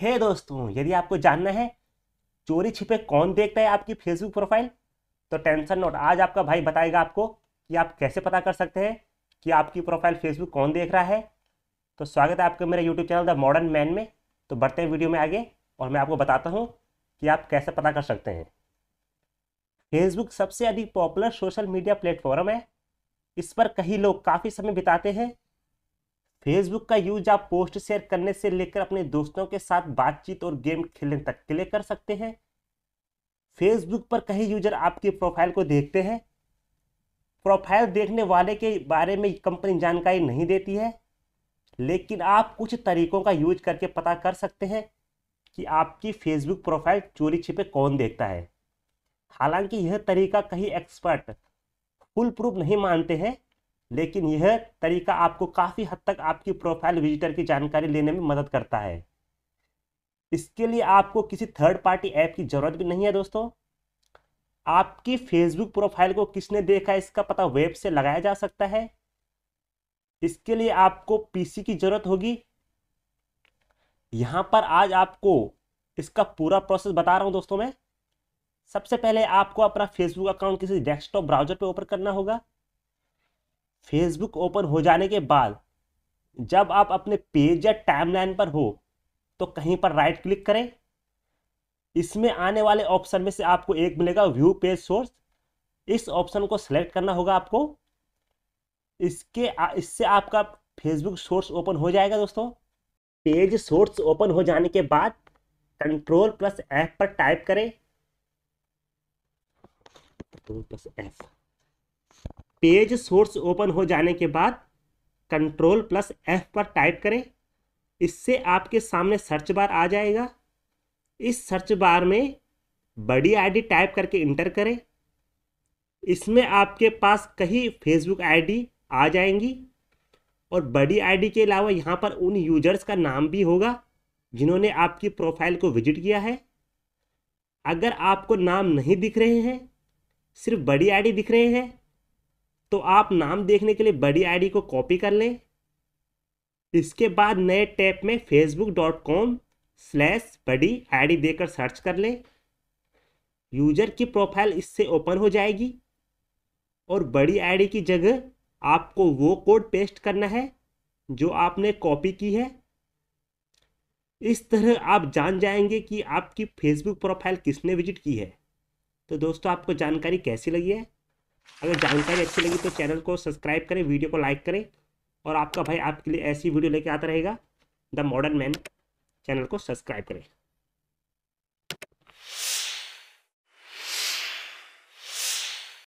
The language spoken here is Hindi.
हे दोस्तों यदि आपको जानना है चोरी छिपे कौन देखता है आपकी फेसबुक प्रोफाइल तो टेंशन नोट आज आपका भाई बताएगा आपको कि आप कैसे पता कर सकते हैं कि आपकी प्रोफाइल फेसबुक कौन देख रहा है तो स्वागत है आपका मेरे YouTube channel the modern man में तो बढ़ते हैं वीडियो में आगे और मैं आपको बताता हूँ कि आप कैसे पता कर सकते हैं फेसबुक सबसे अधिक पॉपुलर सोशल मीडिया प्लेटफॉर्म है इस पर कई लोग काफ़ी समय बिताते हैं फेसबुक का यूज आप पोस्ट शेयर करने से लेकर अपने दोस्तों के साथ बातचीत और गेम खेलने तक के लिए कर सकते हैं फेसबुक पर कई यूजर आपकी प्रोफाइल को देखते हैं प्रोफाइल देखने वाले के बारे में कंपनी जानकारी नहीं देती है लेकिन आप कुछ तरीकों का यूज करके पता कर सकते हैं कि आपकी फेसबुक प्रोफाइल चोरी छिपे कौन देखता है हालांकि यह तरीका कहीं एक्सपर्ट फुल प्रूफ नहीं मानते हैं लेकिन यह तरीका आपको काफ़ी हद तक आपकी प्रोफाइल विजिटर की जानकारी लेने में मदद करता है इसके लिए आपको किसी थर्ड पार्टी ऐप की ज़रूरत भी नहीं है दोस्तों आपकी फेसबुक प्रोफाइल को किसने देखा इसका पता वेब से लगाया जा सकता है इसके लिए आपको पीसी की ज़रूरत होगी यहाँ पर आज आपको इसका पूरा प्रोसेस बता रहा हूँ दोस्तों मैं सबसे पहले आपको अपना फेसबुक अकाउंट किसी डेस्कटॉप ब्राउजर पे ओपन करना होगा फेसबुक ओपन हो जाने के बाद जब आप अपने पेज या टाइमलाइन पर हो तो कहीं पर राइट क्लिक करें इसमें आने वाले ऑप्शन में से आपको एक मिलेगा व्यू पेज सोर्स इस ऑप्शन को सिलेक्ट करना होगा आपको इसके इससे आपका फेसबुक सोर्स ओपन हो जाएगा दोस्तों पेज सोर्स ओपन हो जाने के बाद कंट्रोल प्लस एफ पर टाइप करें control plus F page source open हो जाने के बाद कंट्रोल प्लस एफ पर टाइप करें इससे आपके सामने सर्च बार आ जाएगा इस सर्च बार में बड़ी आईडी टाइप करके इंटर करें इसमें आपके पास कई फेसबुक आईडी आ जाएंगी और बड़ी आईडी के अलावा यहाँ पर उन यूजर्स का नाम भी होगा जिन्होंने आपकी प्रोफाइल को विजिट किया है अगर आपको नाम नहीं दिख रहे हैं सिर्फ बड़ी आईडी दिख रहे हैं तो आप नाम देखने के लिए बड़ी आईडी को कॉपी कर लें इसके बाद नए टैप में फेसबुक डॉट कॉम स्लैश बड़ी आई देकर सर्च कर लें यूजर की प्रोफाइल इससे ओपन हो जाएगी और बड़ी आईडी की जगह आपको वो कोड पेस्ट करना है जो आपने कॉपी की है इस तरह आप जान जाएंगे कि आपकी फेसबुक प्रोफाइल किसने विजिट की है तो दोस्तों आपको जानकारी कैसी लगी है अगर जानकारी अच्छी लगी तो चैनल को सब्सक्राइब करें वीडियो को लाइक करें और आपका भाई आपके लिए ऐसी वीडियो लेके आता रहेगा द मॉडर्न मैन चैनल को सब्सक्राइब करें